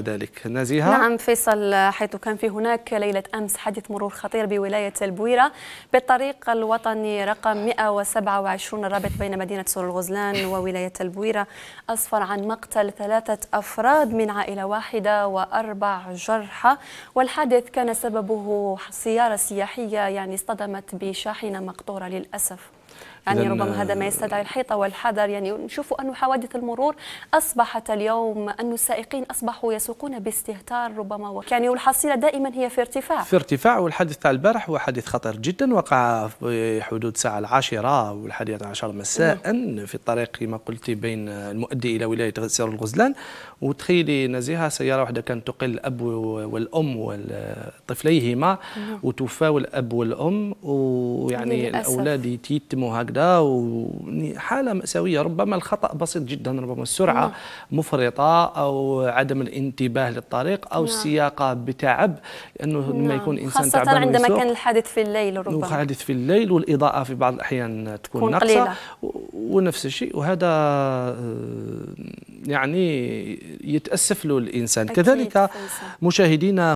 ذلك نزيها نعم فيصل حيث كان في هناك ليلة أمس حادث مرور خطير بولاية البويرة بالطريق الوطني رقم 127 الرابط بين مدينة سور الغزلان وولاية البويرة أسفر عن مقتل ثلاثة أفراد من عائلة واحدة وأربع جرحى والحادث كان سببه سيارة سياحية يعني اصطدمت بشاحنة مقطورة للأسف يعني ربما هذا ما يستدعي الحيطة والحذر يعني نشوف أن حوادث المرور أصبحت اليوم أن السائقين أصبحوا يسوقون باستهتار ربما وك. يعني والحصيلة دائما هي في ارتفاع في ارتفاع والحادث تاع البارح هو حادث خطر جدا وقع في حدود الساعة العاشرة والحادية عشر مساء في الطريق كما قلت بين المؤدي إلى ولاية سير الغزلان وتخيلي نزيهة سيارة واحدة كانت تقل الأب والأم وطفليهما وتفاول الأب والأم ويعني الأولاد يتيتموا هكذا هكذا وحاله ماساويه ربما الخطا بسيط جدا ربما السرعه مم. نعم. مفرطه او عدم الانتباه للطريق او مم. نعم. السياقه بتعب لانه لما نعم. يكون إنسان خاصة تعبان عندما كان الحادث في الليل ربما الحادث في الليل والاضاءه في بعض الاحيان تكون ناقصه قليلة. ونفس الشيء وهذا آه، يعني يتاسف له الانسان كذلك مشاهدينا